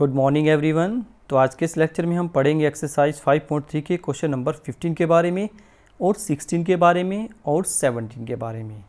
good morning everyone तो आज के इस लेक्चर में हम पढ़ेंगे एक्सरसाइज 5.3 के क्वेश्चन नंबर 15 के बारे में और 16 के बारे में और 17 के बारे में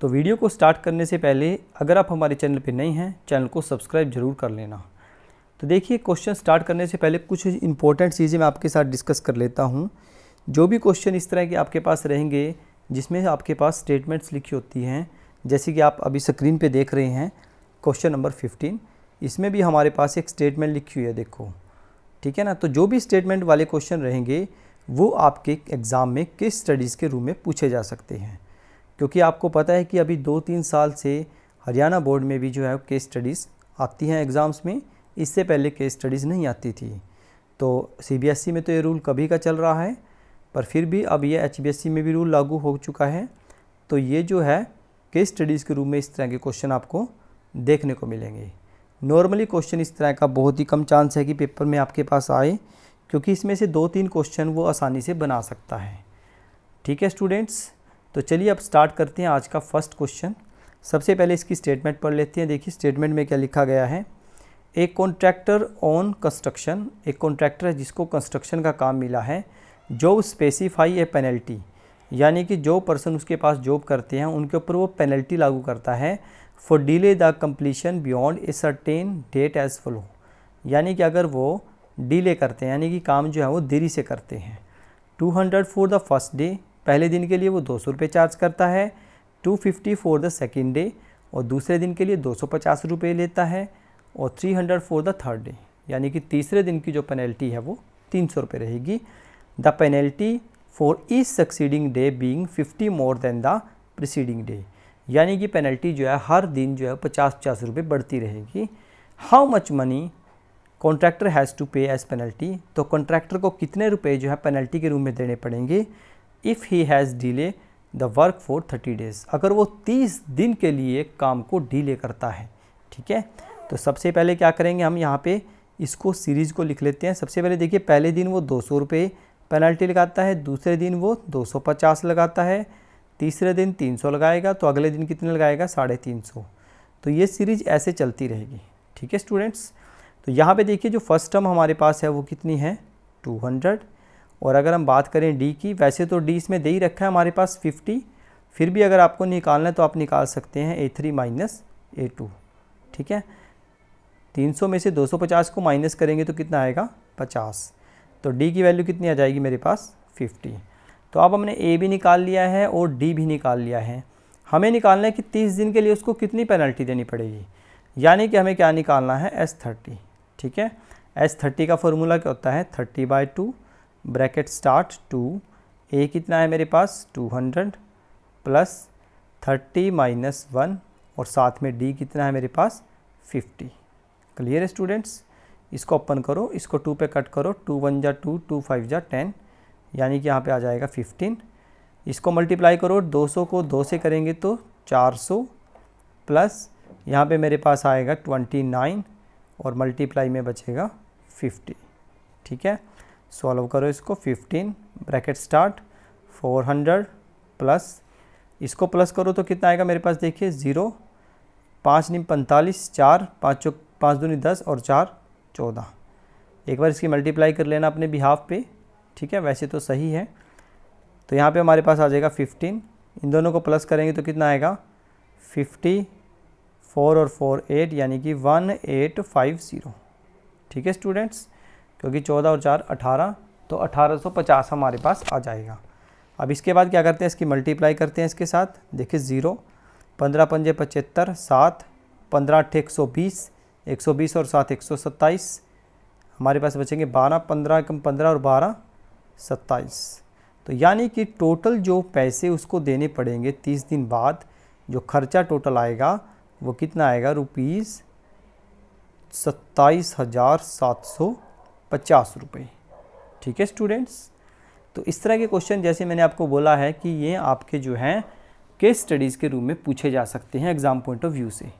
तो वीडियो को स्टार्ट करने से पहले अगर आप हमारे चैनल पर नए हैं चैनल को सब्सक्राइब जरूर कर लेना तो देखिए क्वेश्चन स्टार्ट करने से पहले कुछ इंपॉर्टेंट चीज़ें मैं आपके साथ डिस्कस कर लेता हूँ जो भी क्वेश्चन इस तरह के आपके पास रहेंगे जिसमें आपके पास स्टेटमेंट्स लिखी होती हैं जैसे कि आप अभी स्क्रीन पर देख रहे हैं क्वेश्चन नंबर फिफ्टीन इसमें भी हमारे पास एक स्टेटमेंट लिखी हुई है देखो ठीक है ना तो जो भी स्टेटमेंट वाले क्वेश्चन रहेंगे वो आपके एग्ज़ाम में किस स्टडीज़ के रूम में पूछे जा सकते हैं क्योंकि आपको पता है कि अभी दो तीन साल से हरियाणा बोर्ड में भी जो है केस स्टडीज़ आती हैं एग्ज़ाम्स में इससे पहले केस स्टडीज़ नहीं आती थी तो सीबीएसई e में तो ये रूल कभी का चल रहा है पर फिर भी अब ये एचबीएसई e में भी रूल लागू हो चुका है तो ये जो है केस स्टडीज़ के रूप में इस तरह के क्वेश्चन आपको देखने को मिलेंगे नॉर्मली क्वेश्चन इस तरह का बहुत ही कम चांस है कि पेपर में आपके पास आए क्योंकि इसमें से दो तीन क्वेश्चन वो आसानी से बना सकता है ठीक है स्टूडेंट्स तो चलिए अब स्टार्ट करते हैं आज का फर्स्ट क्वेश्चन सबसे पहले इसकी स्टेटमेंट पढ़ लेते हैं देखिए स्टेटमेंट में क्या लिखा गया है एक कॉन्ट्रैक्टर ऑन कंस्ट्रक्शन एक कॉन्ट्रैक्टर है जिसको कंस्ट्रक्शन का काम मिला है जो स्पेसिफाई ए पेनल्टी यानी कि जो पर्सन उसके पास जॉब करते हैं उनके ऊपर वो पेनल्टी लागू करता है for delay the completion beyond a certain date as follow यानी कि अगर वो डिले करते हैं यानी कि काम जो है वो देरी से करते हैं two hundred for the first day पहले दिन के लिए वो दो सौ रुपये चार्ज करता है two fifty for the second day और दूसरे दिन के लिए दो सौ पचास रुपये लेता है और three hundred for the third day यानी कि तीसरे दिन की जो पेनल्टी है वो तीन सौ रुपये रहेगी the penalty for each succeeding day being fifty more than the preceding day यानी कि पेनल्टी जो है हर दिन जो है पचास पचास रुपये बढ़ती रहेगी how much money contractor has to pay as penalty तो कॉन्ट्रैक्टर को कितने रुपए जो है पेनल्टी के रूप में देने पड़ेंगे if he has delay the work for thirty days अगर वो तीस दिन के लिए काम को डिले करता है ठीक है तो सबसे पहले क्या करेंगे हम यहाँ पे इसको सीरीज़ को लिख लेते हैं सबसे पहले देखिए पहले दिन वो दो सौ पेनल्टी लगाता है दूसरे दिन वो दो सौ पचास लगाता है तीसरे दिन 300 लगाएगा तो अगले दिन कितने लगाएगा साढ़े तीन सौ तो ये सीरीज ऐसे चलती रहेगी ठीक है स्टूडेंट्स तो यहाँ पे देखिए जो फर्स्ट टर्म हमारे पास है वो कितनी है 200 और अगर हम बात करें डी की वैसे तो डी इसमें दे ही रखा है हमारे पास 50 फिर भी अगर आपको निकालना है तो आप निकाल सकते हैं A three minus A two ठीक है सौ में से पचास को माइनस करेंगे तो कितना आएगा पचास तो डी की वैल्यू कितनी आ जाएगी मेरे पास फिफ्टी तो अब हमने ए भी निकाल लिया है और डी भी निकाल लिया है हमें निकालना है कि तीस दिन के लिए उसको कितनी पेनल्टी देनी पड़ेगी यानी कि हमें क्या निकालना है एस थर्टी ठीक है एस थर्टी का फॉर्मूला क्या होता है thirty by two bracket start two A कितना है मेरे पास two hundred plus thirty minus one और साथ में डी कितना है मेरे पास फिफ्टी क्लियर है स्टूडेंट्स इसको ओपन करो इसको टू पे कट करो टू वन जा टू टू फाइव जा टेन यानी कि यहाँ पे आ जाएगा फिफ्टीन इसको मल्टीप्लाई करो 200 को 2 से करेंगे तो 400 प्लस यहाँ पे मेरे पास आएगा 29 और मल्टीप्लाई में बचेगा 50 ठीक है सॉल्व करो इसको 15 ब्रैकेट स्टार्ट 400 प्लस इसको प्लस करो तो कितना आएगा मेरे पास देखिए ज़ीरो पाँच निम पैंतालीस चार पाँच चौ पाँच दूनी दस और चार चौदह एक बार इसकी मल्टीप्लाई कर लेना अपने बिहाफ पे ठीक है वैसे तो सही है तो यहाँ पे हमारे पास आ जाएगा फिफ्टीन इन दोनों को प्लस करेंगे तो कितना आएगा फिफ्टी फोर और फोर एट यानी कि वन एट फाइव ज़ीरो ठीक है स्टूडेंट्स क्योंकि चौदह और चार अठारह तो अठारह सौ पचास हमारे पास आ जाएगा अब इसके बाद क्या करते हैं इसकी मल्टीप्लाई करते हैं इसके साथ देखिए ज़ीरो पंद्रह पंजे पचहत्तर सात पंद्रह अठ एक सौ बीस एक सौ बीस और सात एक सौ सत्ताईस हमारे पास बचेंगे बारह पंद्रह कम पंद्रह और बारह सत्ताईस तो यानी कि टोटल जो पैसे उसको देने पड़ेंगे तीस दिन बाद जो खर्चा टोटल आएगा वो कितना आएगा रुपीज़ सत्ताईस हज़ार सात सौ पचास रुपये ठीक है स्टूडेंट्स तो इस तरह के क्वेश्चन जैसे मैंने आपको बोला है कि ये आपके जो हैं केस स्टडीज़ के रूम में पूछे जा सकते हैं एग्ज़ाम पॉइंट ऑफ व्यू से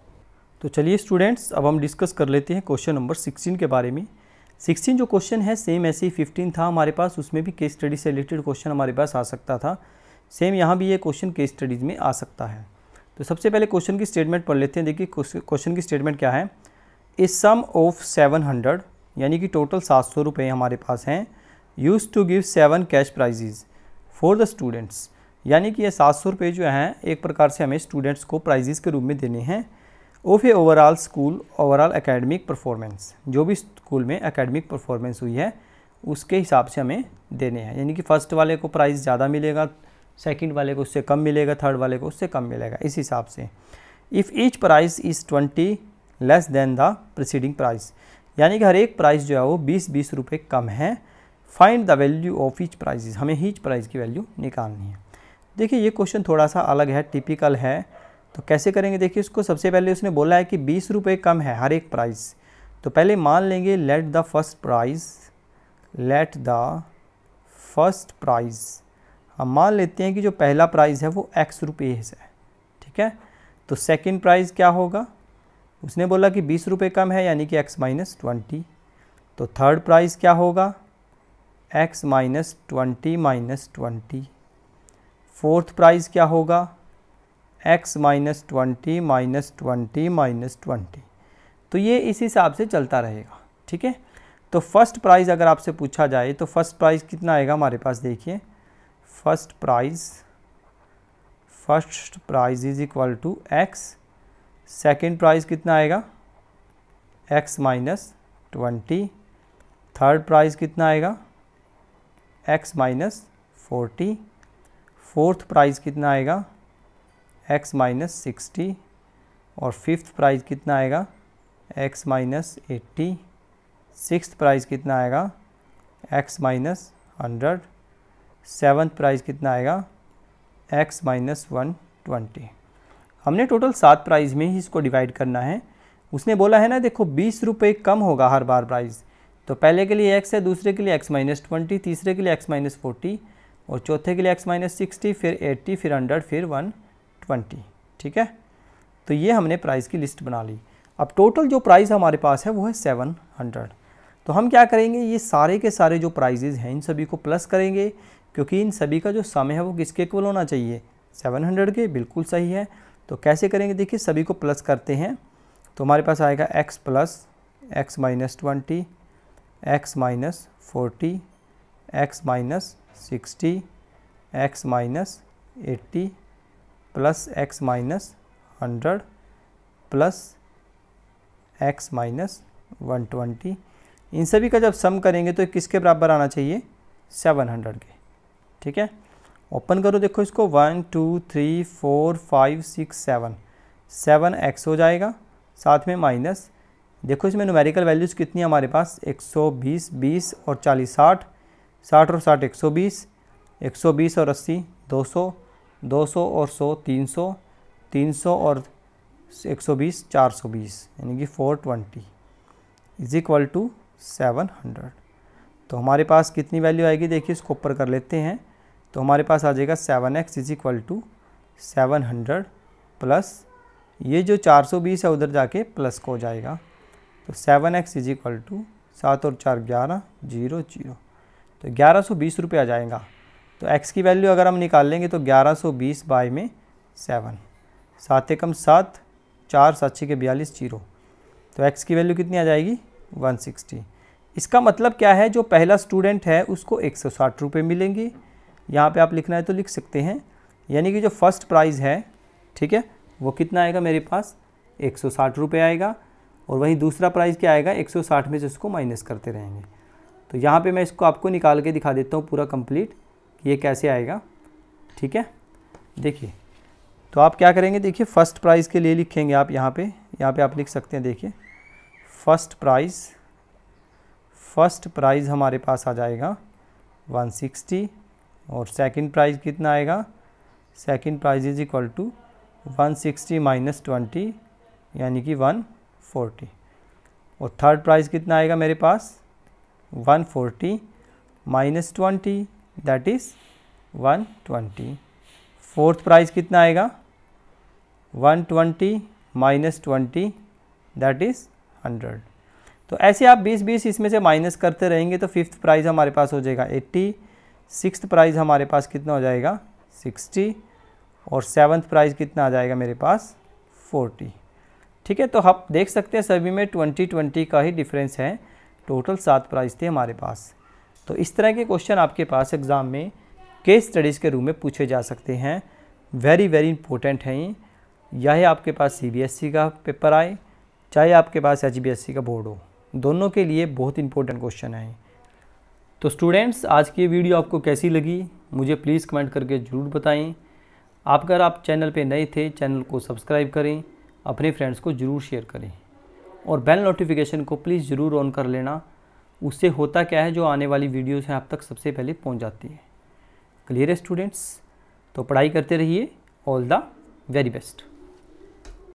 तो चलिए स्टूडेंट्स अब हम डिस्कस कर लेते हैं क्वेश्चन नंबर सिक्सटीन के बारे में सिक्सटीन जो क्वेश्चन है सेम ऐसे ही फिफ्टीन था हमारे पास उसमें भी केस स्टडी से रिलेटेड क्वेश्चन हमारे पास आ सकता था सेम यहाँ भी ये क्वेश्चन केस स्टडीज़ में आ सकता है तो सबसे पहले क्वेश्चन की स्टेटमेंट पढ़ लेते हैं देखिए क्वेश्चन की स्टेटमेंट क्या है a sum of seven hundred यानी कि टोटल सात सौ रुपये हमारे पास हैं use to give seven cash prizes for the students यानी कि ये सात सौ रुपये जो हैं एक प्रकार से हमें स्टूडेंट्स को प्राइजेज़ के रूप में देने हैं ऑफ फिर overall school overall academic performance जो भी स्कूल में एकेडमिक परफॉर्मेंस हुई है उसके हिसाब से हमें देने हैं यानी कि फर्स्ट वाले को प्राइस ज़्यादा मिलेगा सेकंड वाले को उससे कम मिलेगा थर्ड वाले को उससे कम मिलेगा इस हिसाब से if each price is twenty less than the preceding price यानी कि हर एक प्राइस जो है वो बीस बीस रुपये कम है find the value of each prize हमें ईच प्राइज़ की वैल्यू निकालनी है देखिए ये क्वेश्चन थोड़ा सा अलग है टिपिकल है तो कैसे करेंगे देखिए इसको सबसे पहले उसने बोला है कि बीस रुपये कम है हर एक प्राइस तो पहले मान लेंगे let the first prize let the first prize हम मान लेते हैं कि जो पहला प्राइज़ है वो एक्स रुपये है ठीक है तो सेकंड प्राइज़ क्या होगा उसने बोला कि बीस रुपये कम है यानी कि एक्स माइनस ट्वेंटी तो थर्ड प्राइज़ क्या होगा x minus twenty minus twenty fourth prize क्या होगा x minus twenty minus twenty minus twenty तो ये इस हिसाब से चलता रहेगा ठीक है तो फर्स्ट प्राइज़ अगर आपसे पूछा जाए तो फर्स्ट प्राइज़ कितना आएगा हमारे पास देखिए first prize first prize is equal to x second prize कितना आएगा x minus twenty third prize कितना आएगा x minus forty fourth prize कितना आएगा x माइनस सिक्सटी और फिफ्थ प्राइज़ कितना आएगा x minus eighty six prize कितना आएगा x minus hundred seventh prize कितना आएगा x माइनस वन ट्वेंटी हमने टोटल सात प्राइज़ में ही इसको डिवाइड करना है उसने बोला है ना देखो बीस रुपये कम होगा हर बार प्राइस तो पहले के लिए x है दूसरे के लिए x माइनस ट्वेंटी तीसरे के लिए x माइनस फोर्टी और चौथे के लिए x माइनस सिक्सटी फिर एट्टी फिर हंड्रेड फिर वन ट्वेंटी ठीक है तो ये हमने प्राइस की लिस्ट बना ली अब टोटल जो प्राइस हमारे पास है वो है सेवन हंड्रेड तो हम क्या करेंगे ये सारे के सारे जो प्राइजेज़ हैं इन सभी को प्लस करेंगे क्योंकि इन सभी का जो समय है वो किसके इक्वल होना चाहिए सेवन हंड्रेड के बिल्कुल सही है तो कैसे करेंगे देखिए सभी को प्लस करते हैं तो हमारे पास आएगा x plus x minus twenty x minus forty x minus sixty x minus eighty plus x minus hundred plus x minus one twenty इन सभी का जब सम करेंगे तो किसके बराबर आना चाहिए सेवन हंड्रेड के ठीक है ओपन करो देखो इसको one two three four five six seven seven x हो जाएगा साथ में माइनस देखो इसमें न्यूमेरिकल वैल्यूज़ कितनी हमारे पास 120, 20 और 40, 60, 60 और 60 120, 120 और 80, 200, 200 और 100 300 300 और 120 420 यानी कि 420 इज इक्वल टू सेवन तो हमारे पास कितनी वैल्यू आएगी देखिए इसको ऊपर कर लेते हैं तो हमारे पास आ जाएगा seven x is equal to seven hundred plus ये जो चार सौ बीस है उधर जाके प्लस को हो जाएगा तो seven x is equal to सात और चार ग्यारह जीरो जीरो तो ग्यारह सौ बीस रुपये आ जाएगा तो x की वैल्यू अगर हम निकाल लेंगे तो 1120 सौ बीस बाई में सेवन सात एकम सात चार सात छः के बयालीस जीरो तो x की वैल्यू कितनी आ जाएगी 160 इसका मतलब क्या है जो पहला स्टूडेंट है उसको एक सौ साठ रुपये मिलेंगे यहाँ पे आप लिखना है तो लिख सकते हैं यानी कि जो फर्स्ट प्राइज़ है ठीक है वो कितना आएगा मेरे पास एक सौ साठ रुपये आएगा और वहीं दूसरा प्राइज़ क्या आएगा एक सौ साठ में से उसको माइनस करते रहेंगे तो यहाँ पे मैं इसको आपको निकाल के दिखा देता हूँ पूरा कंप्लीट ये कैसे आएगा ठीक है देखिए तो आप क्या करेंगे देखिए फ़र्स्ट प्राइज़ के लिए लिखेंगे आप यहाँ पे यहाँ पे आप लिख सकते हैं देखिए फ़र्स्ट प्राइज़ फ़र्स्ट प्राइज़ हमारे पास आ जाएगा 160 और सेकंड प्राइज़ कितना आएगा second prize is equal to 160 sixty minus twenty यानी कि 140 और थर्ड प्राइज़ कितना आएगा मेरे पास 140 forty minus twenty that is 120 fourth price कितना आएगा 120 twenty minus twenty that is 100 तो ऐसे आप 20-20 इसमें से माइनस करते रहेंगे तो फिफ्थ प्राइज़ हमारे पास हो जाएगा 80 सिक्स प्राइज़ हमारे पास कितना हो जाएगा 60 और सेवन्थ प्राइज़ कितना आ जाएगा मेरे पास 40 ठीक है तो आप देख सकते हैं सभी में 20-20 का ही डिफरेंस है टोटल सात प्राइज़ थे हमारे पास तो इस तरह के क्वेश्चन आपके पास एग्ज़ाम में केस स्टडीज़ के रूप में पूछे जा सकते हैं वेरी वेरी इंपॉर्टेंट हैं या यह आपके पास सीबीएसई e का पेपर आए चाहे आपके पास सी e का बोर्ड हो दोनों के लिए बहुत इंपॉर्टेंट क्वेश्चन है तो स्टूडेंट्स आज की वीडियो आपको कैसी लगी मुझे प्लीज़ कमेंट करके ज़रूर बताएं आप अगर आप चैनल पे नए थे चैनल को सब्सक्राइब करें अपने फ्रेंड्स को ज़रूर शेयर करें और बेल नोटिफिकेशन को प्लीज़ ज़रूर ऑन कर लेना उससे होता क्या है जो आने वाली वीडियोस हैं आप तक सबसे पहले पहुंच जाती हैं क्लियर है स्टूडेंट्स तो पढ़ाई करते रहिए ऑल द वेरी बेस्ट